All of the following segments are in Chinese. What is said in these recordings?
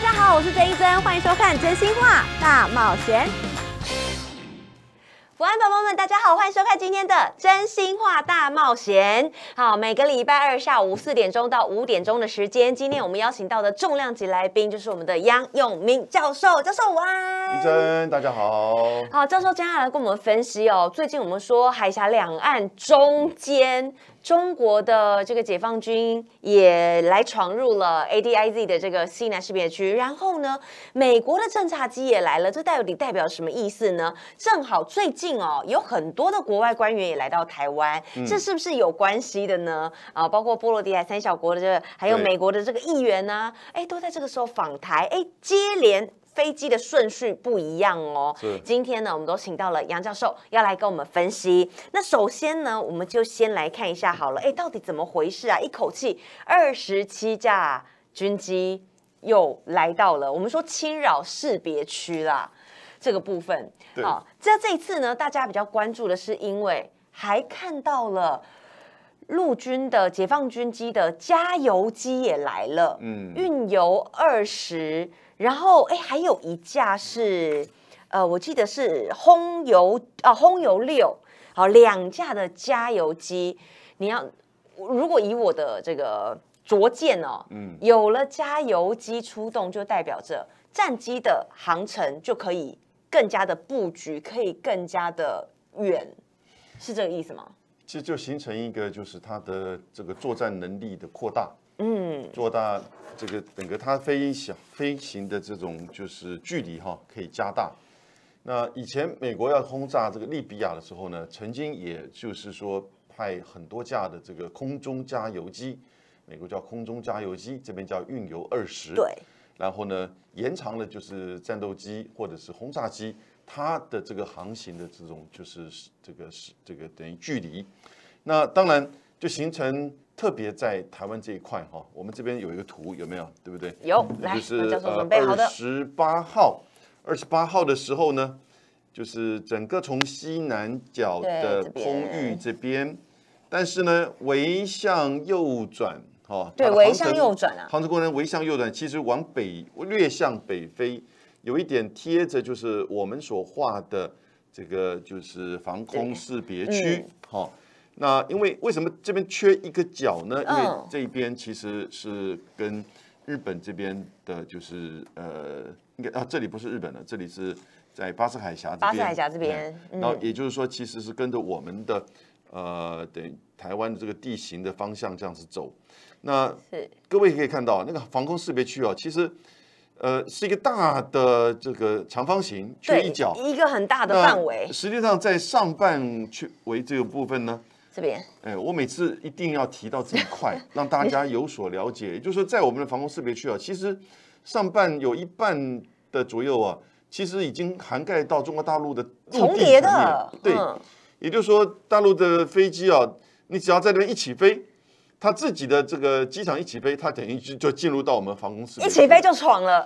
大家好，我是曾一珍，欢迎收看《真心话大冒险》。福安，宝宝们，大家好，欢迎收看今天的《真心话大冒险》。好，每个礼拜二下午四点钟到五点钟的时间，今天我们邀请到的重量级来宾就是我们的杨永明教授。教授，晚安。一珍，大家好。好，教授接下来跟我们分析哦。最近我们说海峡两岸中间。中国的这个解放军也来闯入了 A D I Z 的这个西南识别区，然后呢，美国的侦察机也来了，这到底代表什么意思呢？正好最近哦，有很多的国外官员也来到台湾，这是不是有关系的呢？啊，包括波罗的海三小国的这个，还有美国的这个议员呢，哎，都在这个时候访台，哎，接连。飞机的顺序不一样哦。今天呢，我们都请到了杨教授要来跟我们分析。那首先呢，我们就先来看一下好了，哎，到底怎么回事啊？一口气二十七架军机又来到了，我们说侵扰识别区啦这个部分。好，在这一次呢，大家比较关注的是因为还看到了陆军的解放军机的加油机也来了，嗯，运油二十。然后，哎，还有一架是，呃，我记得是轰油啊，轰油六，好，两架的加油机。你要如果以我的这个拙见哦，嗯，有了加油机出动，就代表着战机的航程就可以更加的布局，可以更加的远，是这个意思吗？其实就形成一个，就是它的这个作战能力的扩大。嗯，做大这个整个它飞行飞行的这种就是距离哈，可以加大。那以前美国要轰炸这个利比亚的时候呢，曾经也就是说派很多架的这个空中加油机，美国叫空中加油机，这边叫运油二十。对。然后呢，延长了就是战斗机或者是轰炸机它的这个航行的这种就是这个是这个等于距离。那当然就形成。特别在台湾这一块哈，我们这边有一个图，有没有？对不对？有，来，呃，二十八号，二十八号的时候呢，就是整个从西南角的空域这边，但是呢，为向右转，哈，对，为向右转啊，航州工人为向右转，其实往北略向北飞，有一点贴着，就是我们所画的这个就是防空识别区，好。那因为为什么这边缺一个角呢？因为这一边其实是跟日本这边的，就是呃，应该啊，这里不是日本的，这里是，在巴士海峡这边。巴士海峡这边，然后也就是说，其实是跟着我们的呃，等于台湾的这个地形的方向这样子走。那是各位可以看到，那个防空识别区哦，其实呃是一个大的这个长方形缺一角，一个很大的范围。实际上，在上半区为这个部分呢。这边哎，我每次一定要提到这一块，让大家有所了解。也就是说，在我们的防空识别区啊，其实上半有一半的左右啊，其实已经涵盖到中国大陆的重叠的对。也就是说，大陆的飞机啊，你只要在那一起飞，它自己的这个机场一起飞，它等于就进入到我们防空识别一起飞就闯了。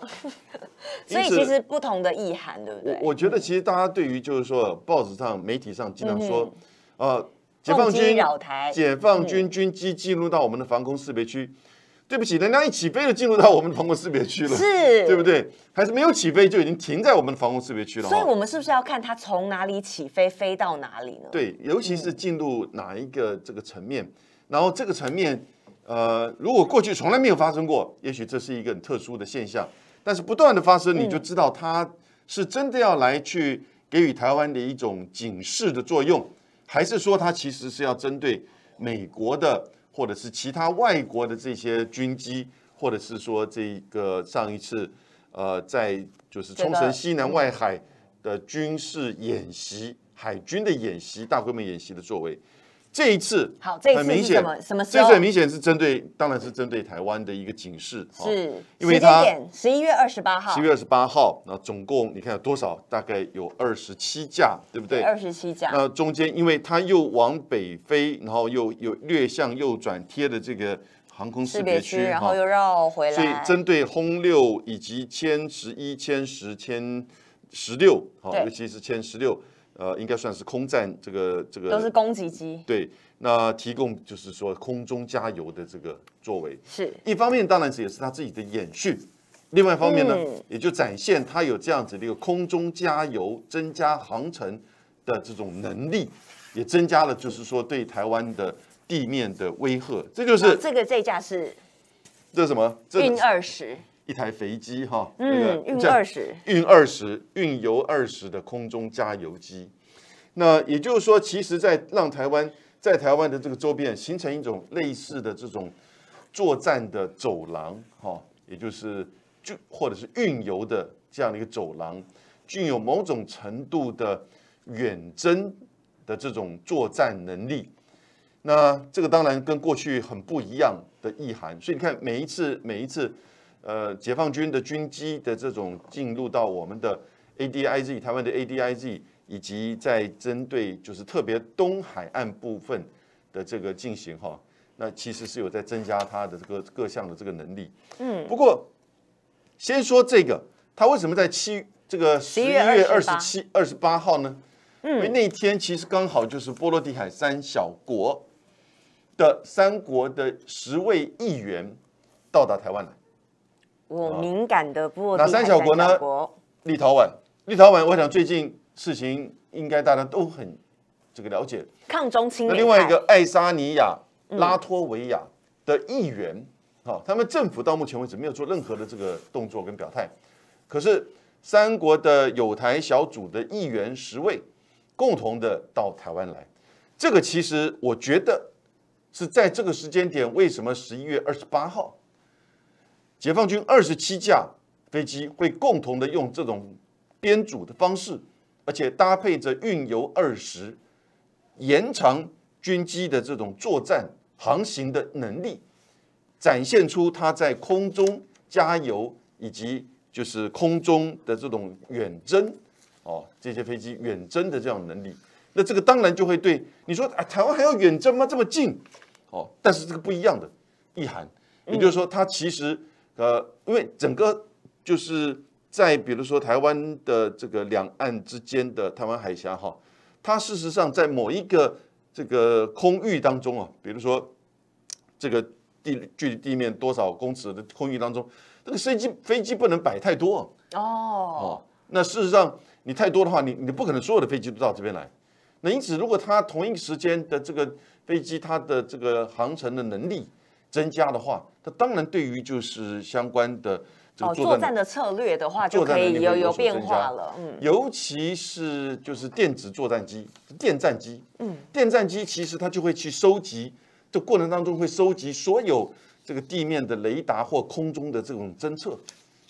所以其实不同的意涵，对不对？我觉得其实大家对于就是说报纸上、媒体上经常说呃。解放军解放军军机进入到我们的防空识别区，对不起，人家一起飞就进入到我们的防空识别区了，是，对不对？还是没有起飞就已经停在我们的防空识别区了？所以，我们是不是要看它从哪里起飞，飞到哪里呢？对，尤其是进入哪一个这个层面，然后这个层面，呃，如果过去从来没有发生过，也许这是一个很特殊的现象，但是不断的发生，你就知道它是真的要来去给予台湾的一种警示的作用。还是说它其实是要针对美国的，或者是其他外国的这些军机，或者是说这个上一次，呃，在就是冲绳西南外海的军事演习，海军的演习，大规模演习的作为。这一次，好，这一次很明显，什么时候？这很明显是针对，当然是针对台湾的一个警示。是，因为它十一月二十八号，十一月二十八号，那总共你看有多少？大概有二十七架，对不对？二十七架。那中间，因为它又往北飞，然后又又略向右转，贴的这个航空识别区，然后又绕回来。所以针对轰六以及歼十一、歼十、歼十六，好，尤其是歼十六。呃，应该算是空战这个这个都是攻击机，对，那提供就是说空中加油的这个作为，是，一方面当然是也是他自己的演训，另外一方面呢，也就展现他有这样子的一个空中加油增加航程的这种能力，也增加了就是说对台湾的地面的威吓。这就是这个这架是，这是什么？运二十。一台飞机哈，嗯，个运二十、运二十、运油二十的空中加油机，那也就是说，其实，在让台湾在台湾的这个周边形成一种类似的这种作战的走廊哈，也就是就或者是运油的这样的一个走廊，具有某种程度的远征的这种作战能力。那这个当然跟过去很不一样的意涵，所以你看每一次，每一次。呃，解放军的军机的这种进入到我们的 ADIZ，台湾的 ADIZ，以及在针对就是特别东海岸部分的这个进行哈，那其实是有在增加它的这个各项的这个能力。嗯，不过先说这个，它为什么在七这个十一月二十七二十八号呢？嗯，因为那一天其实刚好就是波罗的海三小国的三国的十位议员到达台湾来。我敏感的，哪三小国呢？立陶宛，立陶宛，我想最近事情应该大家都很这个了解，抗中亲美。另外一个，爱沙尼亚、拉脱维亚的议员，好，他们政府到目前为止没有做任何的这个动作跟表态，可是三国的友台小组的议员十位，共同的到台湾来，这个其实我觉得是在这个时间点，为什么十一月二十八号？解放军二十七架飞机会共同的用这种编组的方式，而且搭配着运油二十，延长军机的这种作战航行的能力，展现出它在空中加油以及就是空中的这种远征哦，这些飞机远征的这样能力。那这个当然就会对你说，啊，台湾还要远征吗？这么近，哦，但是这个不一样的意涵，也就是说它其实。呃，因为整个就是在比如说台湾的这个两岸之间的台湾海峡哈，它事实上在某一个这个空域当中啊，比如说这个地距离地面多少公尺的空域当中，这个飞机飞机不能摆太多哦哦，那事实上你太多的话，你你不可能所有的飞机都到这边来，那因此如果它同一时间的这个飞机它的这个航程的能力。增加的话，它当然对于就是相关的哦，作战的策略的话就可以有有变化了。嗯，尤其是就是电子作战机、电战机，嗯，电战机其实它就会去收集，这过程当中会收集所有这个地面的雷达或空中的这种侦测，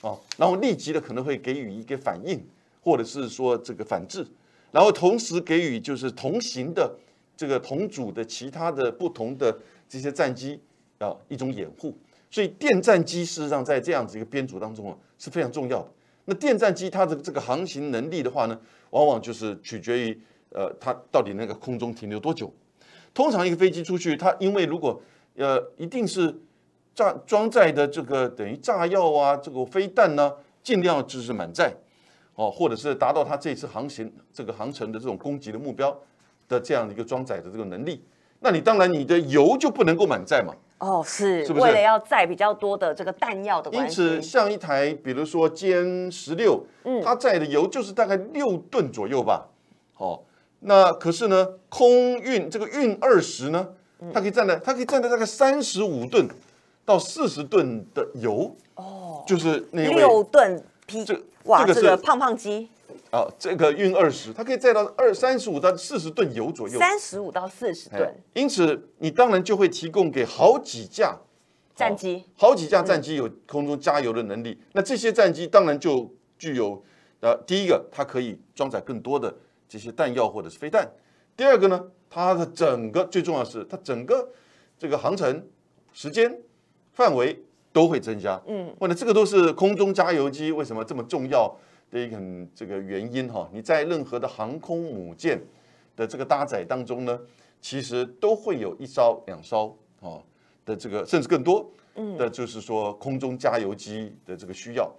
啊，然后立即的可能会给予一个反应，或者是说这个反制，然后同时给予就是同行的这个同组的其他的不同的这些战机。啊，一种掩护，所以电战机事实上在这样子一个编组当中啊是非常重要的。那电战机它的这个航行能力的话呢，往往就是取决于呃它到底那个空中停留多久。通常一个飞机出去，它因为如果呃一定是炸装载的这个等于炸药啊，这个飞弹呢，尽量就是满载哦，或者是达到它这次航行这个航程的这种攻击的目标的这样的一个装载的这个能力。那你当然你的油就不能够满载嘛。哦，是，是为了要载比较多的这个弹药的关系。因此，像一台比如说歼十六，它载的油就是大概六吨左右吧。好，那可是呢，空运这个运二十呢，它可以占的，它可以占的大概三十五吨到四十吨的油。哦，就是那六吨批，这个哇，这个胖胖鸡。啊，这个运二十，它可以载到二三十五到四十吨油左右，三十五到四十吨。因此，你当然就会提供给好几架战机，好几架战机有空中加油的能力。那这些战机当然就具有，呃，第一个它可以装载更多的这些弹药或者是飞弹；第二个呢，它的整个最重要的是它整个这个航程、时间、范围都会增加。嗯，问了这个都是空中加油机为什么这么重要？的一个这个原因哈，你在任何的航空母舰的这个搭载当中呢，其实都会有一艘两艘哦的这个，甚至更多，的就是说空中加油机的这个需要。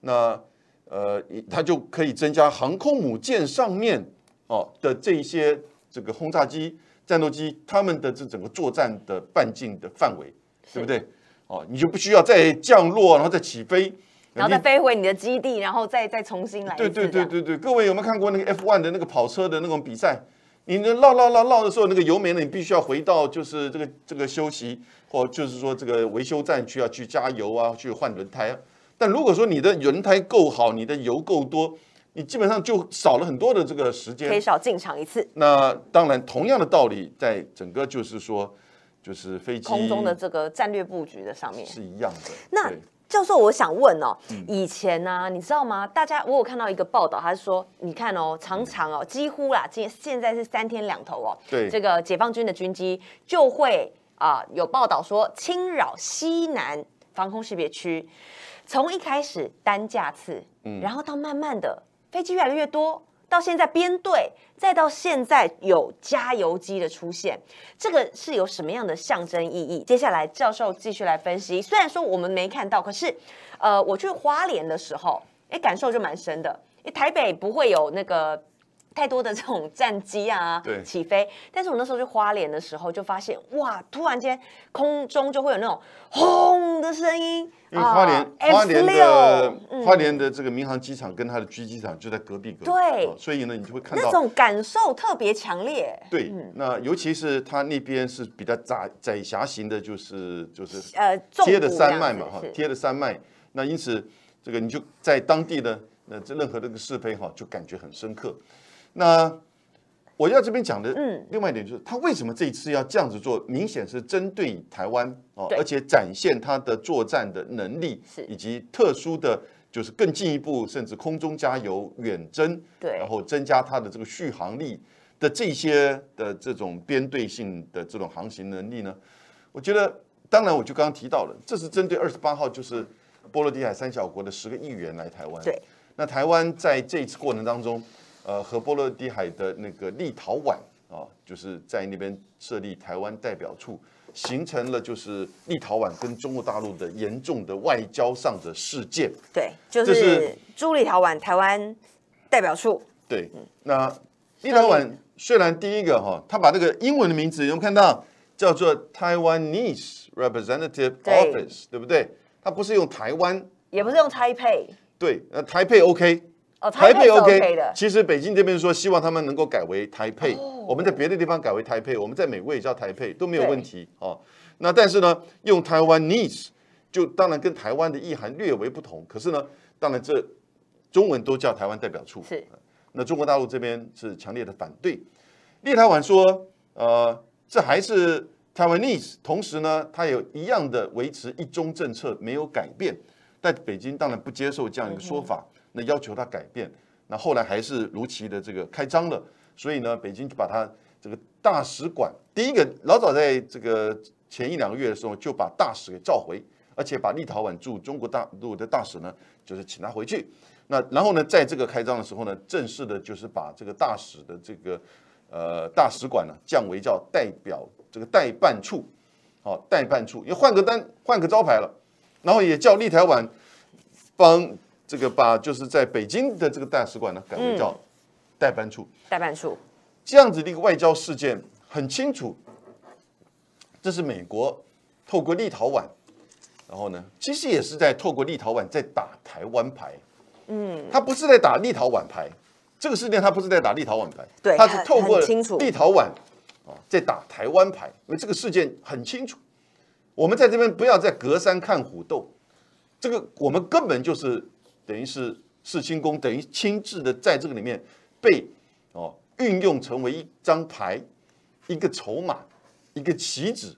那呃，它就可以增加航空母舰上面哦的这些这个轰炸机、战斗机，他们的这整个作战的半径的范围，对不对？哦，你就不需要再降落然后再起飞。然后再飞回你的基地，然后再再重新来对对对对对，各位有没有看过那个 F1 的那个跑车的那种比赛？你绕绕绕绕的时候，那个油没了，你必须要回到就是这个这个休息，或就是说这个维修站去要去加油啊，去换轮胎。但如果说你的轮胎够好，你的油够多，你基本上就少了很多的这个时间，可以少进场一次。那当然，同样的道理，在整个就是说就是飞机空中的这个战略布局的上面是一样的。那教授，我想问哦，以前呢，你知道吗？大家我有看到一个报道，他是说，你看哦，常常哦，几乎啦，现现在是三天两头哦，对，这个解放军的军机就会啊，有报道说侵扰西南防空识别区，从一开始单架次，嗯，然后到慢慢的飞机越来越多。到现在编队，再到现在有加油机的出现，这个是有什么样的象征意义？接下来教授继续来分析。虽然说我们没看到，可是，呃，我去花莲的时候，哎，感受就蛮深的。台北不会有那个。太多的这种战机啊，起飞。但是我那时候去花莲的时候，就发现哇，突然间空中就会有那种轰的声音。因为花莲花莲的花莲的这个民航机场跟它的军机场就在隔壁，隔壁。对，所以呢，你就会看到那种感受特别强烈。对，那尤其是它那边是比较窄窄峡型的，就是就是呃贴的山脉嘛哈，贴的山脉。那因此这个你就在当地的那这任何这个试飞哈，就感觉很深刻。那我要这边讲的，嗯，另外一点就是，他为什么这一次要这样子做？明显是针对台湾哦，而且展现他的作战的能力，是以及特殊的，就是更进一步，甚至空中加油远征，对，然后增加他的这个续航力的这些的这种编队性的这种航行能力呢？我觉得，当然，我就刚刚提到了，这是针对二十八号，就是波罗的海三小国的十个议员来台湾，对，那台湾在这一次过程当中。呃，和波罗的海的那个立陶宛啊，就是在那边设立台湾代表处，形成了就是立陶宛跟中国大陆的严重的外交上的事件。对，就是朱立陶宛台湾代表处。对，那立陶宛虽然第一个哈，他把那个英文的名字，有没有看到叫做 Taiwanese Representative Office，对不对？他不是用台湾，也不是用台配。对，呃，台配 OK。哦，台配 OK 的。其实北京这边说希望他们能够改为台配，我们在别的地方改为台配，我们在美国也叫台配都没有问题哦。那但是呢，用台湾 needs 就当然跟台湾的意涵略微不同，可是呢，当然这中文都叫台湾代表处。是。那中国大陆这边是强烈的反对。立台宛说，呃，这还是台湾 needs，同时呢，它也一样的维持一中政策没有改变。但北京当然不接受这样一个说法。那要求他改变，那后来还是如期的这个开张了。所以呢，北京就把他这个大使馆第一个老早在这个前一两个月的时候就把大使给召回，而且把立陶宛驻中国大陆的大使呢，就是请他回去。那然后呢，在这个开张的时候呢，正式的就是把这个大使的这个呃大使馆呢降为叫代表这个代办处，好代办处要换个单换个招牌了。然后也叫立陶宛帮。这个把就是在北京的这个大使馆呢，改为叫代办处。代办处，这样子的一个外交事件很清楚，这是美国透过立陶宛，然后呢，其实也是在透过立陶宛在打台湾牌。嗯，他不是在打立陶宛牌，这个事件他不是在打立陶宛牌，他是透过立陶宛啊，在打台湾牌。因为这个事件很清楚，我们在这边不要再隔山看虎斗，这个我们根本就是。等于是是清宫等于亲自的在这个里面被哦运用成为一张牌、一个筹码、一个棋子。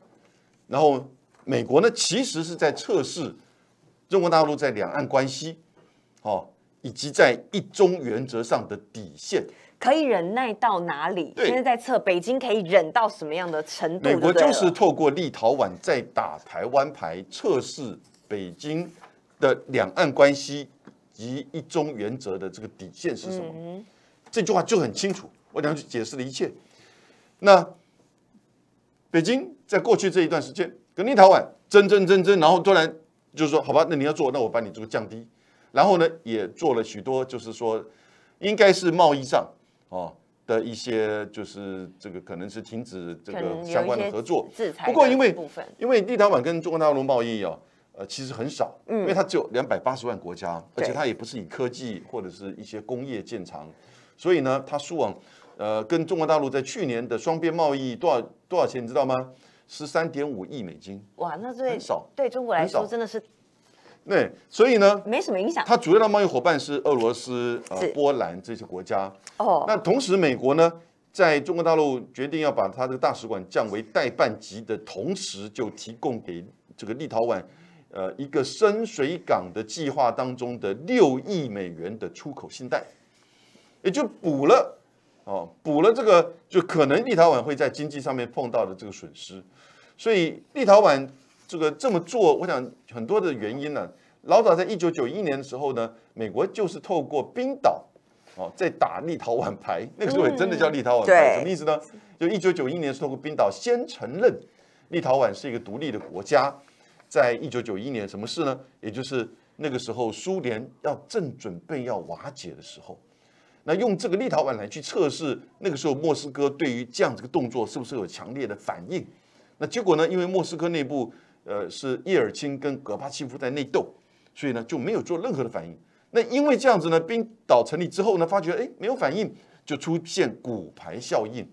然后美国呢，其实是在测试中国大陆在两岸关系哦以及在一中原则上的底线，可以忍耐到哪里？现在在测北京可以忍到什么样的程度？美国就是透过立陶宛在打台湾牌，测试北京的两岸关系。及一中原则的这个底线是什么？这句话就很清楚，我想去解释了一切。那北京在过去这一段时间跟立陶宛争争争争，然后突然就是说好吧，那你要做，那我把你这个降低。然后呢，也做了许多就是说，应该是贸易上哦的一些就是这个可能是停止这个相关的合作，不过因为因为立陶宛跟中国大陆贸易哦。呃，其实很少，嗯，因为它只有两百八十万国家，而且它也不是以科技或者是一些工业建长，所以呢，它输往呃跟中国大陆在去年的双边贸易多少多少钱你知道吗？十三点五亿美金。哇，那最少对中国来说真的是。对，所以呢，没什么影响。它主要的贸易伙伴是俄罗斯、呃波兰这些国家。哦，那同时美国呢，在中国大陆决定要把它的大使馆降为代办级的同时，就提供给这个立陶宛。呃，一个深水港的计划当中的六亿美元的出口信贷，也就补了哦，补了这个就可能立陶宛会在经济上面碰到的这个损失，所以立陶宛这个这么做，我想很多的原因呢，老早在一九九一年的时候呢，美国就是透过冰岛哦，在打立陶宛牌，那个时候也真的叫立陶宛牌，什么意思呢？就一九九一年是透过冰岛先承认立陶宛是一个独立的国家。在一九九一年，什么事呢？也就是那个时候，苏联要正准备要瓦解的时候，那用这个立陶宛来去测试，那个时候莫斯科对于这样子个动作是不是有强烈的反应？那结果呢？因为莫斯科内部，呃，是叶尔钦跟戈巴契夫在内斗，所以呢就没有做任何的反应。那因为这样子呢，冰岛成立之后呢，发觉哎没有反应，就出现骨牌效应，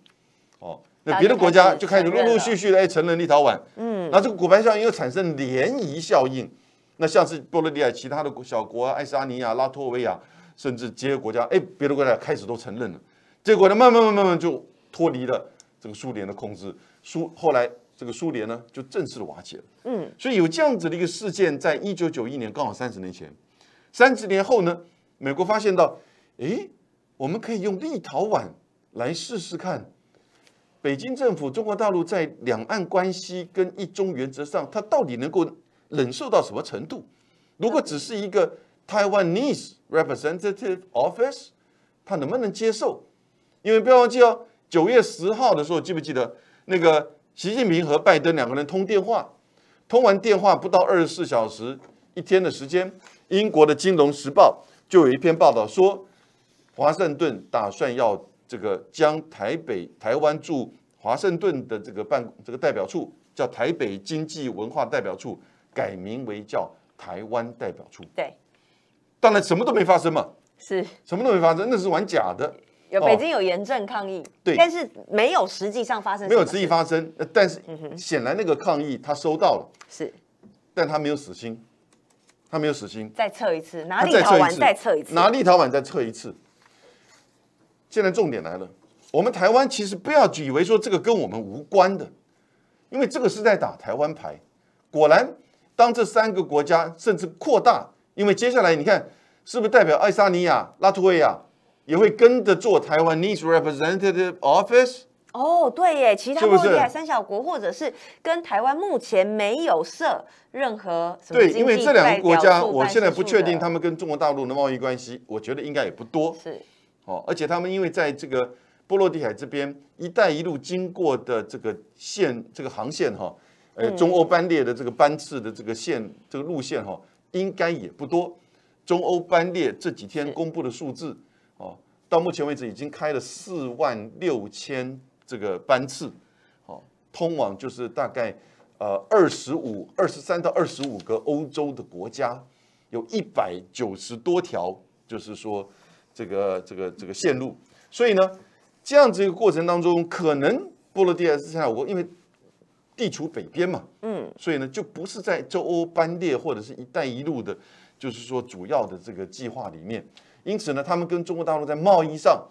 哦。那别的国家就开始陆陆续续的哎承认立陶宛，嗯，那这个骨牌效应又产生涟漪效应，那像是波罗的海其他的国小国啊，爱沙尼亚、拉脱维亚，甚至这些国家，哎，别的国家开始都承认了，结果呢，慢慢慢慢慢就脱离了这个苏联的控制，苏后来这个苏联呢就正式的瓦解了，嗯，所以有这样子的一个事件，在一九九一年，刚好三十年前，三十年后呢，美国发现到，哎，我们可以用立陶宛来试试看。北京政府、中国大陆在两岸关系跟一中原则上，它到底能够忍受到什么程度？如果只是一个 Taiwanese Representative Office，他能不能接受？因为不要忘记哦，九月十号的时候，记不记得那个习近平和拜登两个人通电话？通完电话不到二十四小时，一天的时间，英国的《金融时报》就有一篇报道说，华盛顿打算要。这个将台北台湾驻华盛顿的这个办这个代表处叫台北经济文化代表处改名为叫台湾代表处。对，当然什么都没发生嘛，是，什么都没发生，那是玩假的。有北京有严正抗议，对，但是没有实际上发生，没有实际发生。但是显然那个抗议他收到了，是，但他没有死心，他没有死心，再测一次，拿立陶宛再测一次，拿立陶宛再测一次。现在重点来了，我们台湾其实不要以为说这个跟我们无关的，因为这个是在打台湾牌。果然，当这三个国家甚至扩大，因为接下来你看是不是代表爱沙尼亚、拉脱维亚也会跟着做台湾？Needs Representative Office？哦，对耶，其他目亚三小国或者是跟台湾目前没有设任何什么对，因为这两个国家我现在不确定他们跟中国大陆的贸易关系，我觉得应该也不多。是。哦，而且他们因为在这个波罗的海这边“一带一路”经过的这个线、这个航线哈，呃，中欧班列的这个班次的这个线、这个路线哈，应该也不多。中欧班列这几天公布的数字，哦，到目前为止已经开了四万六千这个班次，哦，通往就是大概呃二十五、二十三到二十五个欧洲的国家，有一百九十多条，就是说。这个这个这个线路，所以呢，这样子一个过程当中，可能波罗的海三小国因为地处北边嘛，嗯，所以呢就不是在中欧班列或者是一带一路的，就是说主要的这个计划里面。因此呢，他们跟中国大陆在贸易上、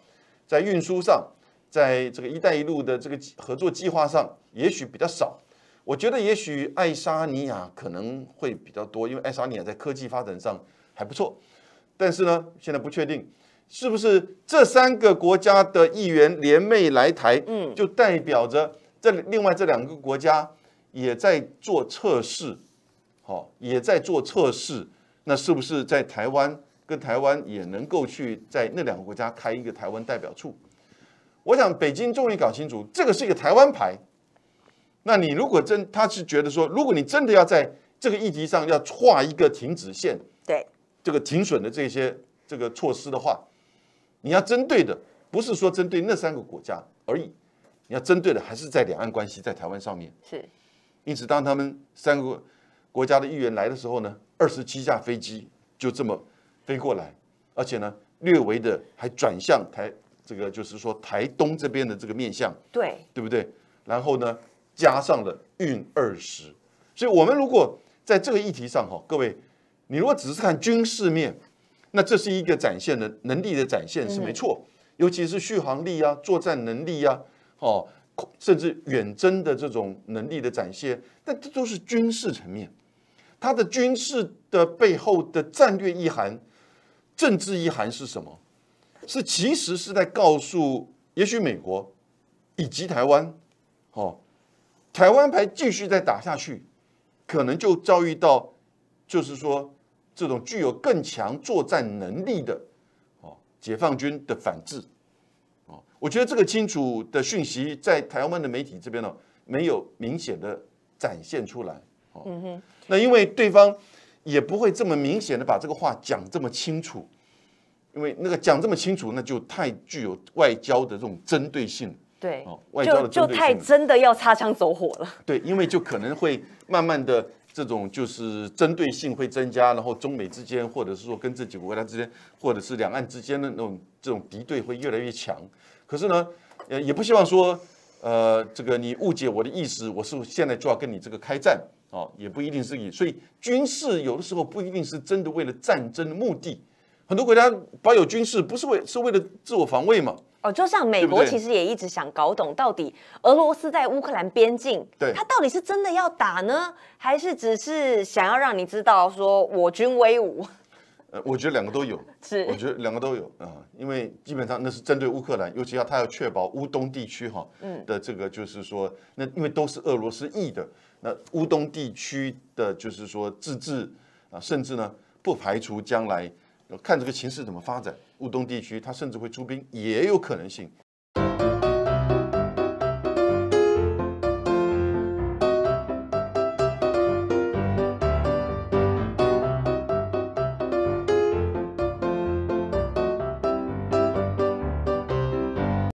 在运输上、在这个一带一路的这个合作计划上，也许比较少。我觉得也许爱沙尼亚可能会比较多，因为爱沙尼亚在科技发展上还不错，但是呢，现在不确定。是不是这三个国家的议员联袂来台，嗯，就代表着这另外这两个国家也在做测试，好，也在做测试。那是不是在台湾跟台湾也能够去在那两个国家开一个台湾代表处？我想北京终于搞清楚，这个是一个台湾牌。那你如果真他是觉得说，如果你真的要在这个议题上要画一个停止线，对，这个停损的这些这个措施的话。你要针对的不是说针对那三个国家而已，你要针对的还是在两岸关系，在台湾上面。是，因此当他们三个国家的议员来的时候呢，二十七架飞机就这么飞过来，而且呢，略微的还转向台这个就是说台东这边的这个面向。对，对不对？然后呢，加上了运二十，所以我们如果在这个议题上哈，各位，你如果只是看军事面。那这是一个展现的能力的展现是没错，尤其是续航力啊、作战能力啊、哦，甚至远征的这种能力的展现，但这都是军事层面。它的军事的背后的战略意涵、政治意涵是什么？是其实是在告诉，也许美国以及台湾，哦，台湾牌继续再打下去，可能就遭遇到，就是说。这种具有更强作战能力的，哦，解放军的反制，哦，我觉得这个清楚的讯息在台湾的媒体这边呢，没有明显的展现出来。嗯哼，那因为对方也不会这么明显的把这个话讲这么清楚，因为那个讲这么清楚，那就太具有外交的这种针对性对，哦，外交的针对性，就太真的要擦枪走火了。对，因为就可能会慢慢的。这种就是针对性会增加，然后中美之间，或者是说跟这几个国家之间，或者是两岸之间的那种这种敌对会越来越强。可是呢，呃，也不希望说，呃，这个你误解我的意思，我是现在就要跟你这个开战啊，也不一定是以。所以军事有的时候不一定是真的为了战争的目的。很多国家保有军事，不是为是为了自我防卫嘛？哦，就像美国其实也一直想搞懂，到底俄罗斯在乌克兰边境，对，他到底是真的要打呢，还是只是想要让你知道说我军威武？呃，我觉得两个都有，是，我觉得两个都有啊，因为基本上那是针对乌克兰，尤其要他要确保乌东地区哈，嗯，的这个就是说，那因为都是俄罗斯裔的，那乌东地区的就是说自治啊，甚至呢不排除将来。要看这个形势怎么发展，乌东地区他甚至会出兵，也有可能性。